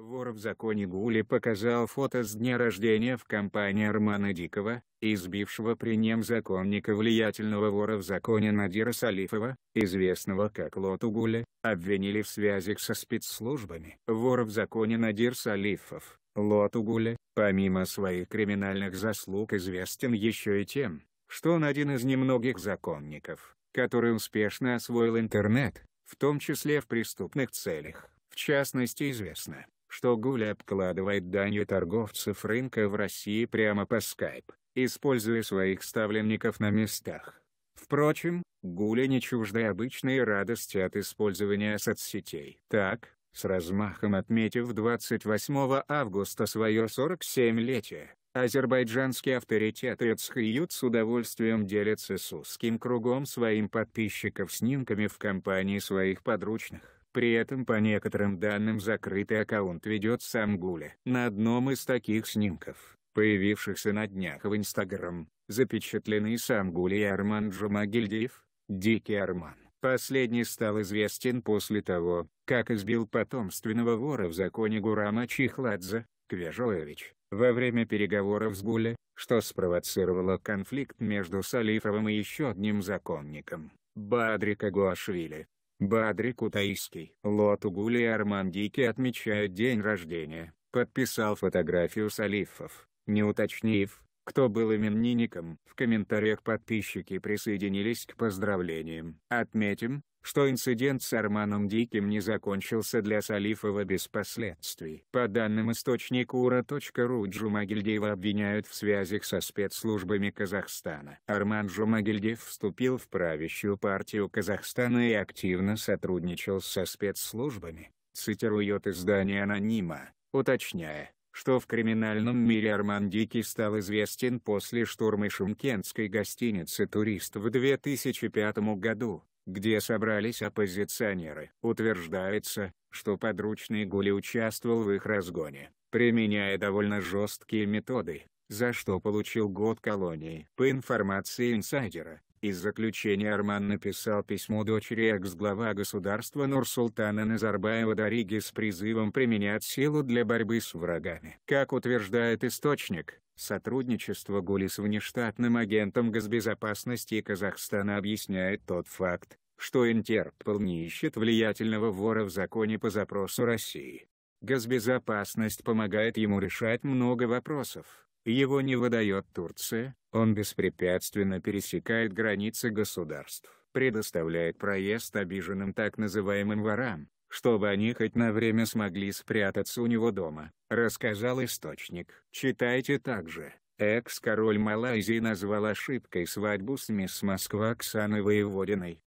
Вор в законе Гули показал фото с дня рождения в компании Армана Дикого, избившего при нем законника влиятельного вора в законе Надира Салифова, известного как Лоту Гуля, обвинили в связях со спецслужбами. Вор в законе Надир Салифов, Лоту Гуля, помимо своих криминальных заслуг известен еще и тем, что он один из немногих законников, который успешно освоил интернет, в том числе в преступных целях. В частности известно, что Гуля обкладывает данью торговцев рынка в России прямо по скайп, используя своих ставленников на местах. Впрочем, Гуля не чужда обычной радости от использования соцсетей. Так, с размахом отметив 28 августа свое 47-летие, азербайджанский авторитет Эцхиют с удовольствием делится с узким кругом своим подписчиков снимками в компании своих подручных. При этом, по некоторым данным, закрытый аккаунт ведет сам Гуля. На одном из таких снимков, появившихся на днях в Инстаграм, запечатлены сам Гуля и Арман Джумагильдиев, «Дикий Арман». Последний стал известен после того, как избил потомственного вора в законе Гурама Чихладзе, Квежелевич, во время переговоров с Гуля, что спровоцировало конфликт между Салифовым и еще одним законником, Бадрика Гуашвили. Бадри Кутаиский. Лоту Гули и Армандики отмечают день рождения, подписал фотографию Салифов, не уточнив, кто был именинником. В комментариях подписчики присоединились к поздравлениям. Отметим, что инцидент с Арманом Диким не закончился для Салифова без последствий. По данным источника ура.ру Джумагильдеева обвиняют в связях со спецслужбами Казахстана. Арман Джумагильдеев вступил в правящую партию Казахстана и активно сотрудничал со спецслужбами, цитирует издание «Анонима», уточняя что в криминальном мире Арман Дикий стал известен после штурма шымкентской гостиницы «Турист» в 2005 году где собрались оппозиционеры. Утверждается, что подручный Гули участвовал в их разгоне, применяя довольно жесткие методы, за что получил год колонии. По информации инсайдера, из заключения Арман написал письмо дочери экс-глава государства Нурсултана Назарбаева Дариги с призывом применять силу для борьбы с врагами. Как утверждает источник, сотрудничество Гули с внештатным агентом госбезопасности Казахстана объясняет тот факт, что Интерпол не ищет влиятельного вора в законе по запросу России. Газбезопасность помогает ему решать много вопросов, его не выдает Турция, он беспрепятственно пересекает границы государств, предоставляет проезд обиженным так называемым ворам, чтобы они хоть на время смогли спрятаться у него дома, рассказал источник. Читайте также. Экс-король Малайзии назвал ошибкой свадьбу с мисс Москва Оксаны Воеводиной.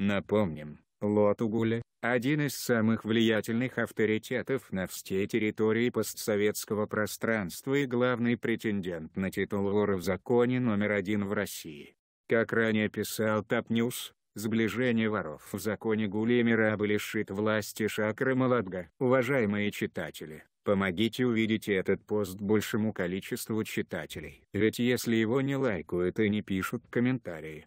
Напомним, Лотугуле, один из самых влиятельных авторитетов на всей территории постсоветского пространства и главный претендент на титул вора в законе номер один в России. Как ранее писал Тапньюс, сближение воров в законе Гулемира лишит власти шакры Маладга. Уважаемые читатели, Помогите увидеть этот пост большему количеству читателей. Ведь если его не лайкают и не пишут комментарии,